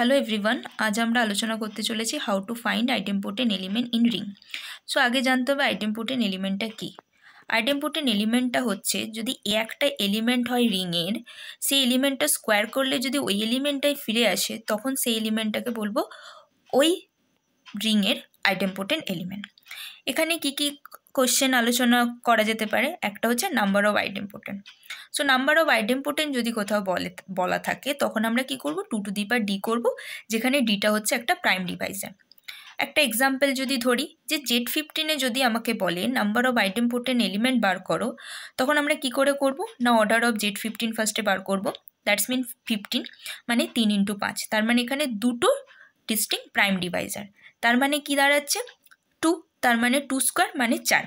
hello everyone আজ আমরা আলোচনা করতে চলেছি how to find important element in ring so আগে জানতে হবে আইটেম পোর্টেন এলিমেন্টটা কী আইটেম পোর্টেন এলিমেন্টটা হচ্ছে যদি এ একটা এলিমেন্ট হয় রিংয়ের সেই এলিমেন্টটা স্কোয়ার করলে যদি ওই এলিমেন্টটাই ফিরে আসে তখন সেই এলিমেন্টটাকে বলবো ওই রিংয়ের আইটেম্পোর্টেন্ট এলিমেন্ট এখানে কি কি কোশ্চেন আলোচনা করা যেতে পারে একটা হচ্ছে number of important so number of important যদি কোথাও বলে বলা থাকে তখন আমরা কি করব টু টু দি বা ডি করব যেখানে ডিটা হচ্ছে একটা প্রাইম ডিভাইসে একটা এক্সাম্পল যদি ধরি যে জেড ফিফটিনে যদি আমাকে বলে নাম্বার অফ আইটেম্পোর্টেন্ট এলিমেন্ট বার করো তখন আমরা কি করে করব না অর্ডার অফ জেড ফিফটিন ফার্স্টে বার করব দ্যাটস মিন ফিফটিন মানে তিন ইন্টু পাঁচ তার মানে এখানে দুটো ডিস্টিং প্রাইম ডিভাইজার তার মানে কি দাঁড়াচ্ছে টু তার মানে টু স্কোয়ার মানে চার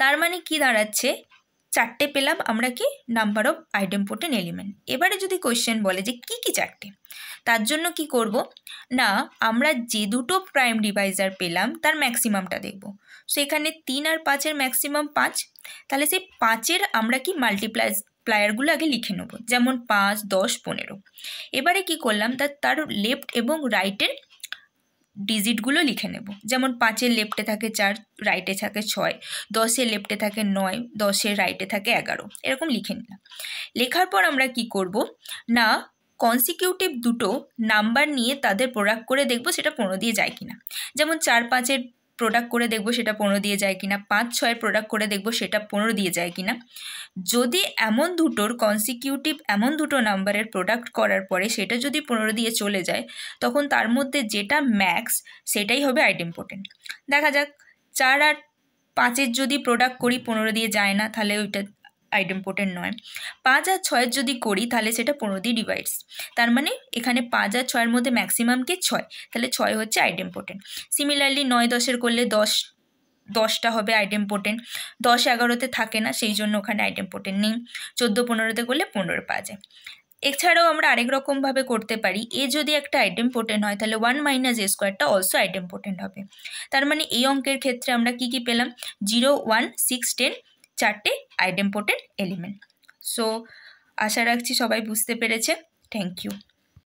তার মানে কি দাঁড়াচ্ছে চারটে পেলাম আমরা কি নাম্বার অফ আইডেম্পোটেন্ট এলিমেন্ট এবারে যদি কোয়েশ্চেন বলে যে কি কি চারটে তার জন্য কি করব না আমরা যে দুটো প্রাইম ডিভাইজার পেলাম তার ম্যাক্সিমামটা দেখব সো এখানে তিন আর পাঁচের ম্যাক্সিমাম পাঁচ তাহলে সেই পাঁচের আমরা কি মাল্টিপ্লাই প্লায়ারগুলো আগে লিখে নেব যেমন পাঁচ দশ পনেরো এবারে কি করলাম তার তার লেফট এবং রাইটের ডিজিটগুলো লিখে নেব যেমন পাঁচের লেফটে থাকে চার রাইটে থাকে ছয় দশের লেফটে থাকে নয় দশের রাইটে থাকে এগারো এরকম লিখে নিলাম লেখার পর আমরা কি করব না কনসিকিউটিভ দুটো নাম্বার নিয়ে তাদের প্রোডাক্ট করে দেখব সেটা পনেরো দিয়ে যায় কি না যেমন চার পাঁচের প্রোডাক্ট করে দেখব সেটা পনেরো দিয়ে যায় কিনা পাঁচ ছয়ের প্রোডাক্ট করে দেখব সেটা পনেরো দিয়ে যায় কিনা যদি এমন দুটোর কনসিকিউটিভ এমন দুটো নাম্বারের প্রোডাক্ট করার পরে সেটা যদি পনেরো দিয়ে চলে যায় তখন তার মধ্যে যেটা ম্যাক্স সেটাই হবে আইডেম্পোর্টেন্ট দেখা যাক চার আর পাঁচের যদি প্রোডাক্ট করি পনেরো দিয়ে যায় না তাহলে ওইটা পোর্টের নয় পাঁচ আর ছয়ের যদি করি তাহলে সেটা পনেরো দিয়ে ডিভাইডস তার মানে এখানে পাঁচ আর ছয়ের মধ্যে ম্যাক্সিমাম কি ছয় তাহলে ছয় হচ্ছে আইডেম্পোটেন্ট সিমিলারলি নয় দশের করলে দশ দশটা হবে আইডেম্পোটেন্ট দশ এগারোতে থাকে না সেই জন্য ওখানে পোর্টেন নেই চোদ্দো পনেরোতে করলে পনেরো পাওয়া যায় এছাড়াও আমরা আরেক রকমভাবে করতে পারি এ যদি একটা আইটেম পোর্টেন্ট হয় তাহলে ওয়ান মাইনাস এ স্কোয়ারটা অলসো আইটেম পোর্টেন্ট হবে তার মানে এই অঙ্কের ক্ষেত্রে আমরা কি কি পেলাম জিরো ওয়ান সিক্স টেন চারটে আইডেম্পোর্টেন্ট এলিমেন্ট সো আশা রাখছি সবাই বুঝতে পেরেছে থ্যাংক ইউ